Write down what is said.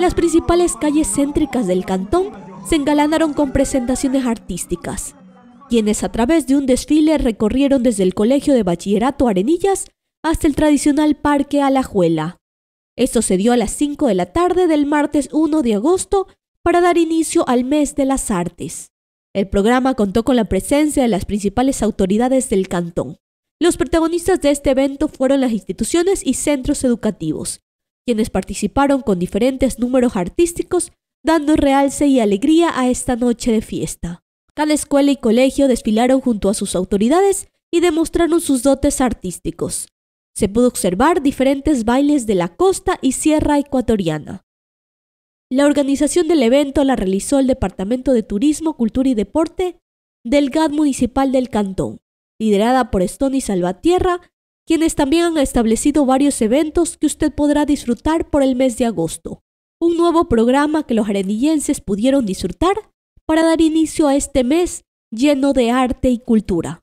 Las principales calles céntricas del cantón se engalanaron con presentaciones artísticas, quienes a través de un desfile recorrieron desde el Colegio de Bachillerato Arenillas hasta el tradicional Parque Alajuela. Esto se dio a las 5 de la tarde del martes 1 de agosto para dar inicio al mes de las artes. El programa contó con la presencia de las principales autoridades del cantón. Los protagonistas de este evento fueron las instituciones y centros educativos, quienes participaron con diferentes números artísticos, dando realce y alegría a esta noche de fiesta. Cada escuela y colegio desfilaron junto a sus autoridades y demostraron sus dotes artísticos. Se pudo observar diferentes bailes de la costa y sierra ecuatoriana. La organización del evento la realizó el Departamento de Turismo, Cultura y Deporte del GAD Municipal del Cantón, liderada por Stony Salvatierra, quienes también han establecido varios eventos que usted podrá disfrutar por el mes de agosto. Un nuevo programa que los arenillenses pudieron disfrutar para dar inicio a este mes lleno de arte y cultura.